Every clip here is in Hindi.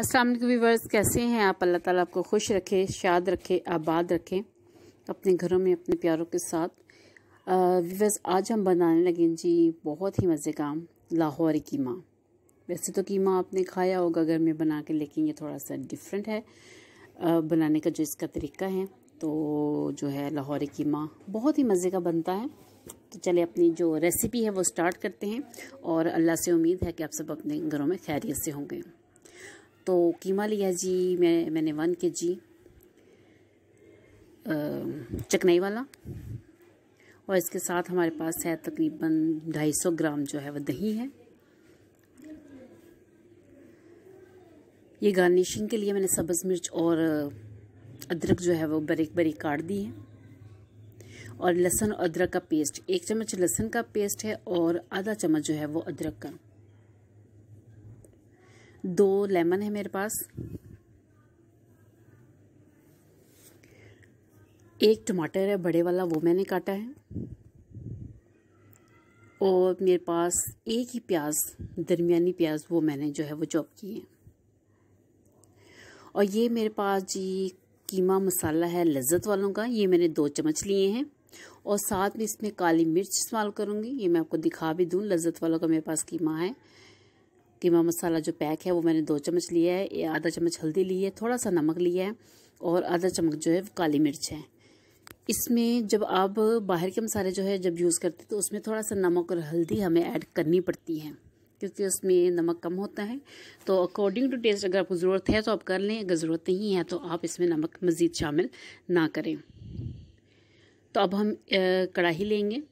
अस्सलाम वालेकुम व्यूवर्स कैसे हैं आप अल्लाह ताला आपको खुश रखे शाद रखे आबाद रखे अपने घरों में अपने प्यारों के साथ व्यूवर्स आज हम बनाने लगे जी बहुत ही मज़े का लाहौरी कीमा वैसे तो कीमा आपने खाया होगा घर में बना के लेकिन ये थोड़ा सा डिफरेंट है आ, बनाने का जो इसका तरीका है तो जो है लाहौरी कीमा बहुत ही मज़े का बनता है तो चले अपनी जो रेसिपी है वो स्टार्ट करते हैं और अल्लाह से उम्मीद है कि आप सब अपने घरों में खैरियत से होंगे तो कीमा लिया जी मैं मैंने वन के जी चकनाई वाला और इसके साथ हमारे पास है तकरीबन 250 ग्राम जो है वह दही है ये गार्निशिंग के लिए मैंने सब्ज़ मिर्च और अदरक जो है वो बरीक बरीक काट दी है और लहसुन और अदरक का पेस्ट एक चम्मच लहसुन का पेस्ट है और आधा चम्मच जो है वो अदरक का दो लेमन है मेरे पास एक टमाटर है बड़े वाला वो मैंने काटा है और मेरे पास एक ही प्याज दरमियानी प्याज वो मैंने जो है वो चॉप की है और ये मेरे पास जी कीमा मसाला है लज्जत वालों का ये मैंने दो चम्मच लिए हैं और साथ में इसमें काली मिर्च इस्तेमाल करूँगी ये मैं आपको दिखा भी दूँ लज्जत वालों का मेरे पास कीमा है कीमा मसाला जो पैक है वो मैंने दो चम्मच लिया है आधा चम्मच हल्दी ली है थोड़ा सा नमक लिया है और आधा चम्मच जो है काली मिर्च है इसमें जब आप बाहर के मसाले जो है जब यूज़ करते तो उसमें थोड़ा सा नमक और हल्दी हमें ऐड करनी पड़ती है क्योंकि उसमें नमक कम होता है तो अकॉर्डिंग टू टेस्ट अगर आपको ज़रूरत है तो आप कर लें अगर ज़रूरत नहीं है तो आप इसमें नमक मज़ीद शामिल ना करें तो अब हम कढ़ाही लेंगे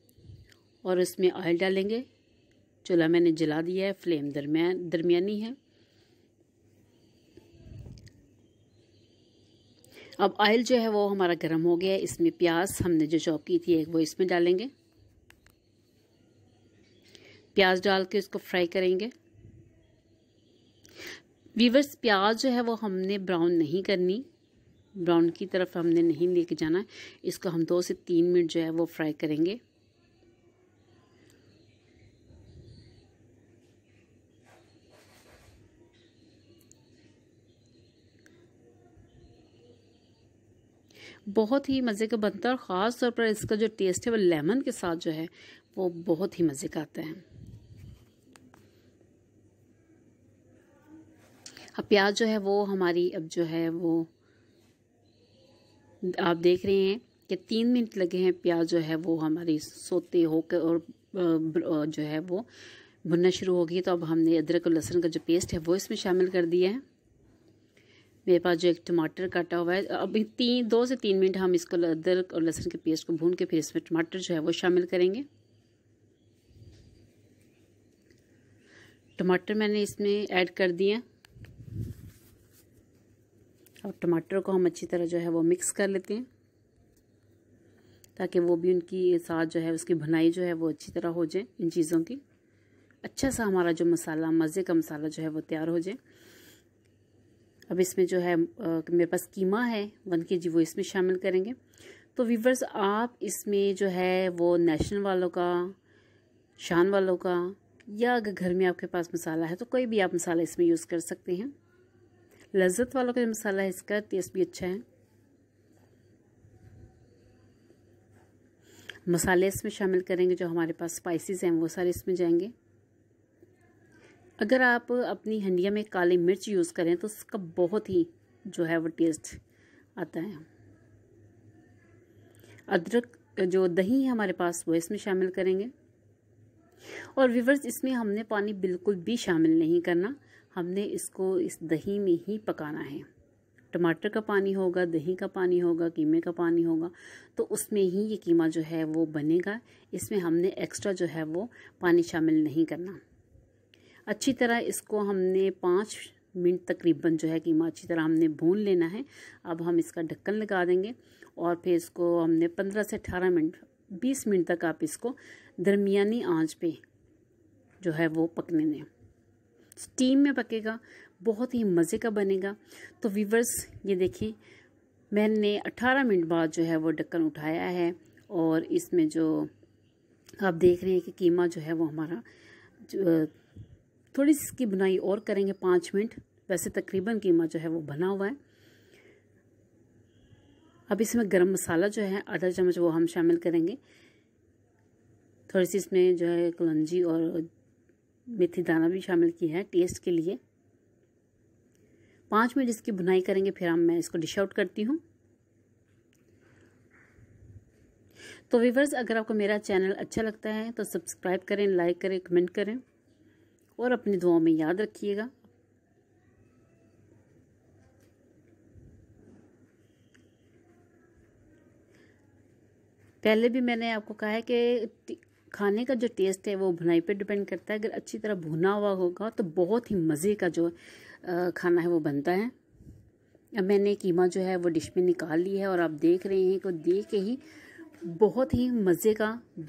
और इसमें ऑयल डालेंगे चूल्हा मैंने जला दिया है फ्लेम दरमिया दरमियानी है अब आयल जो है वो हमारा गर्म हो गया है इसमें प्याज हमने जो चॉप की थी एक वो इसमें डालेंगे प्याज डाल के उसको फ्राई करेंगे वीवर्स प्याज जो है वो हमने ब्राउन नहीं करनी ब्राउन की तरफ हमने नहीं लेके जाना इसको हम दो से तीन मिनट जो है वो फ्राई करेंगे बहुत ही मज़े का बनता है और ख़ास तौर पर इसका जो टेस्ट है वो लेमन के साथ जो है वो बहुत ही मज़े का आता है अब प्याज जो है वो हमारी अब जो है वो आप देख रहे हैं कि तीन मिनट लगे हैं प्याज जो है वो हमारी सोते होकर और जो है वो भुनना शुरू हो गई तो अब हमने अदरक और लहसुन का जो पेस्ट है वो इसमें शामिल कर दिया है मेरे पास जो एक टमाटर काटा हुआ है अभी तीन दो से तीन मिनट हम इसको अदरक और लहसुन के पेस्ट को भून के फिर इसमें टमाटर जो है वो शामिल करेंगे टमाटर मैंने इसमें ऐड कर दिया अब टमाटर को हम अच्छी तरह जो है वो मिक्स कर लेते हैं ताकि वो भी उनकी साथ जो है उसकी भुनाई जो है वो अच्छी तरह हो जाए इन चीज़ों की अच्छा सा हमारा जो मसाला मज़े का मसाला जो है वो तैयार हो जाए अब इसमें जो है मेरे पास कीमा है वन के जी वो इसमें शामिल करेंगे तो वीवर्स आप इसमें जो है वो नेशनल वालों का शान वालों का या अगर घर में आपके पास मसाला है तो कोई भी आप मसाला इसमें यूज़ कर सकते हैं लज्जत वालों का मसाला है इसका टेस्ट भी अच्छा है मसाले इसमें शामिल करेंगे जो हमारे पास स्पाइसेस हैं वो सारे इसमें जाएंगे अगर आप अपनी हंडिया में काली मिर्च यूज़ करें तो उसका बहुत ही जो है वो टेस्ट आता है अदरक जो दही है हमारे पास वो इसमें शामिल करेंगे और विवर्स इसमें हमने पानी बिल्कुल भी शामिल नहीं करना हमने इसको इस दही में ही पकाना है टमाटर का पानी होगा दही का पानी होगा कीमे का पानी होगा तो उसमें ही ये कीमा जो है वो बनेगा इसमें हमने एक्स्ट्रा जो है वो पानी शामिल नहीं करना अच्छी तरह इसको हमने पाँच मिनट तकरीबन जो है कीमा अच्छी तरह हमने भून लेना है अब हम इसका ढक्कन लगा देंगे और फिर इसको हमने पंद्रह से अठारह मिनट बीस मिनट तक आप इसको दरमिया आँच पर जो है वो पकने दें स्टीम में पकेगा बहुत ही मज़े का बनेगा तो वीवर्स ये देखें मैंने 18 मिनट बाद जो है वो ढक्कन उठाया है और इसमें जो आप देख रहे हैं कि कीमा जो है वो हमारा थोड़ी सी इसकी बुनाई और करेंगे पाँच मिनट वैसे तकरीबन कीमा जो है वो बना हुआ है अब इसमें गरम मसाला जो है आधा चम्मच वो हम शामिल करेंगे थोड़ी सी इसमें जो है कलंजी और मेथी दाना भी शामिल किया है टेस्ट के लिए पाँच मिनट इसकी बुनाई करेंगे फिर हम मैं इसको डिश आउट करती हूँ तो वीवर्स अगर आपको मेरा चैनल अच्छा लगता है तो सब्सक्राइब करें लाइक करें कमेंट करें और अपनी दुआओं में याद रखिएगा पहले भी मैंने आपको कहा है कि खाने का जो टेस्ट है वो भुनाई पे डिपेंड करता है अगर अच्छी तरह भुना हुआ होगा तो बहुत ही मज़े का जो खाना है वो बनता है अब मैंने कीमा जो है वो डिश में निकाल ली है और आप देख रहे हैं कि देख के ही बहुत ही मज़े का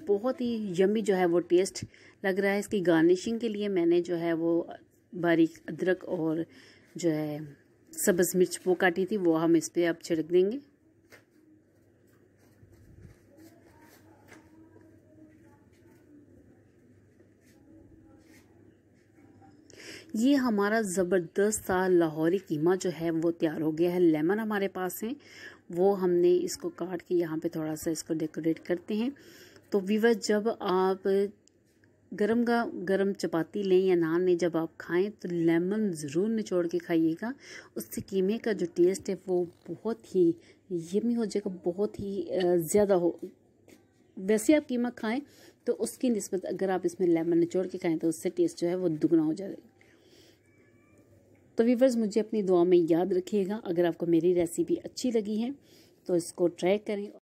बहुत ही यमी जो है वो टेस्ट लग रहा है इसकी गार्निशिंग के लिए मैंने जो है वो बारीक अदरक और जो है सब्ज़ मिर्च वो काटी थी वो हम इस पर अब छिड़क देंगे ये हमारा ज़बरदस्त सा लाहौरी कीमा जो है वो तैयार हो गया है लेमन हमारे पास है वो हमने इसको काट के यहाँ पे थोड़ा सा इसको डेकोरेट करते हैं तो विवर जब आप गरम का गरम चपाती लें या नान लें जब आप खाएं तो लेमन ज़रूर निचोड़ के खाइएगा उससे कीमे का जो टेस्ट है वो बहुत ही यमी हो जाएगा बहुत ही ज़्यादा हो वैसे आप कीमा खाएं तो उसकी नस्बत अगर आप इसमें लेमन निचोड़ के खाएं तो उससे टेस्ट जो है वो दुगना हो जाएगा तो वीवर्स मुझे अपनी दुआ में याद रखिएगा अगर आपको मेरी रेसिपी अच्छी लगी है तो इसको ट्राई करें